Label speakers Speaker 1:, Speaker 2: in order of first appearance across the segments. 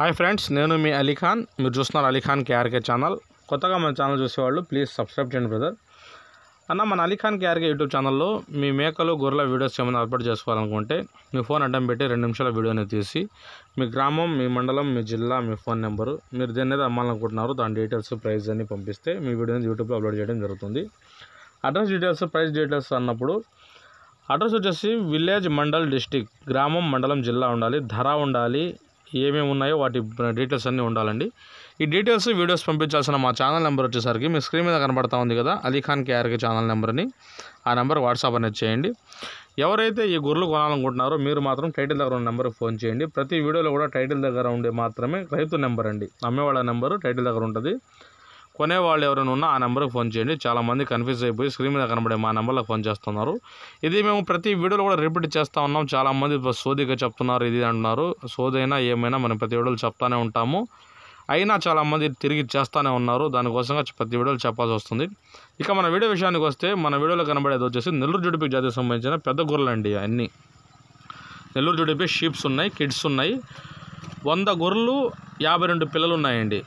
Speaker 1: hi friends నేను మీ అలీఖాన్ మీరు చూస్తున్నారు అలీఖాన్ కేఆర్కే ఛానల్ కొత్తగా మన ఛానల్ చూసేవాళ్ళు ప్లీజ్ సబ్స్క్రైబ్ చేయండి బ్రదర్ అన్న మన అలీఖాన్ కేఆర్కే యూట్యూబ్ ఛానల్లో మీ మేకలు గొర్రెల వీడియోస్ ఏమైనా అప్లోడ్ చేసుకోవాలనుకుంటే మీ ఫోన్ అడ్డం పెట్టి రెండు నిమిషాల వీడియోని తీసి మీ గ్రామం మీ మండలం మీ జిల్లా మీ ఫోన్ నెంబరు మీరు దేని అయితే అమ్మాలనుకుంటున్నారో దాని డీటెయిల్స్ ప్రైస్ అన్ని పంపిస్తే మీ వీడియోని యూట్యూబ్లో అప్లోడ్ చేయడం జరుగుతుంది అడ్రస్ డీటెయిల్స్ ప్రైస్ డీటెయిల్స్ అన్నప్పుడు అడ్రస్ వచ్చేసి విలేజ్ మండల్ డిస్టిక్ గ్రామం మండలం జిల్లా ఉండాలి ధర ఉండాలి ఏమేమి ఉన్నాయో వాటి డీటెయిల్స్ అన్నీ ఉండాలండి ఈ డీటెయిల్స్ వీడియోస్ పంపించాల్సిన మా ఛానల్ నెంబర్ వచ్చేసరికి మీ స్క్రీన్ మీద కనబడతా ఉంది కదా అలీఖాన్ కేఆర్కి ఛానల్ నెంబర్ని ఆ నెంబర్ వాట్సాప్ అనేది చేయండి ఎవరైతే ఈ గొర్రెలు కొనాలనుకుంటున్నారో మీరు మాత్రం టైటిల్ దగ్గర ఉన్న నెంబర్కి ఫోన్ చేయండి ప్రతి వీడియోలో కూడా టైటిల్ దగ్గర ఉండే మాత్రమే రైతు నెంబర్ అండి అమ్మేవాళ్ళ నెంబరు టైటిల్ దగ్గర ఉంటుంది కొనేవాళ్ళు ఎవరైనా ఉన్నా ఆ నెంబర్కి ఫోన్ చేయండి చాలామంది కన్ఫ్యూజ్ అయిపోయి స్క్రీన్ మీద కనబడే మా నెంబర్లో ఫోన్ చేస్తున్నారు ఇది మేము ప్రతి వీడియోలో కూడా రిపీట్ చేస్తూ ఉన్నాం చాలామంది సోదిగా చెప్తున్నారు ఇది అంటున్నారు సోదైనా ఏమైనా మనం ప్రతి వీడియోలు చెప్తానే ఉంటాము అయినా చాలామంది తిరిగి చేస్తూనే ఉన్నారు దానికోసంగా ప్రతి వీడియోలు చెప్పాల్సి వస్తుంది ఇక మన వీడియో విషయానికి వస్తే మన వీడియోలో కనబడేది వచ్చేసి నెల్లూరు జుడిపి జాతికి సంబంధించిన పెద్ద గొర్రెలు అండి అన్నీ నెల్లూరు జుడిపి షీప్స్ ఉన్నాయి కిడ్స్ ఉన్నాయి వంద గొర్రెలు యాభై రెండు పిల్లలు ఉన్నాయండి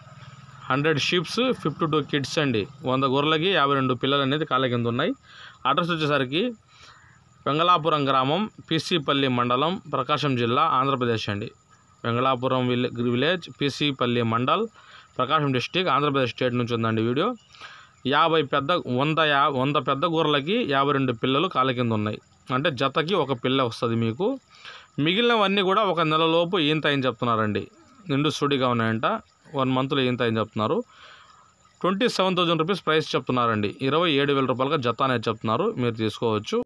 Speaker 1: hundred sheeps fifty two kids అండి వంద గొర్రెలకి యాభై రెండు పిల్లలు అనేది కాళ్ళ కింద ఉన్నాయి అడ్రస్ వచ్చేసరికి వెంగళాపురం గ్రామం పిసిపల్లి మండలం ప్రకాశం జిల్లా ఆంధ్రప్రదేశ్ అండి Vengalapuram village Pisipalli mandal Prakasam district Andhra Pradesh state నుంచి ఉందండి వీడియో యాభై పెద్ద వంద యా వంద పెద్ద గొర్రెలకి యాభై రెండు పిల్లలు కాళ్ళ కింద ఉన్నాయి అంటే జతకి ఒక పిల్ల వస్తుంది మీకు మిగిలినవన్నీ కూడా ఒక నెలలోపు ఈంత అని చెప్తున్నారండి నిండు సుడిగా ఉన్నాయంట వన్ మంత్లో ఇంత అని చెప్తున్నారు twenty seven thousand rupees price చెప్తున్నారండి ఇరవై ఏడు వేల రూపాయలుగా జత అనేది చెప్తున్నారు మీరు తీసుకోవచ్చు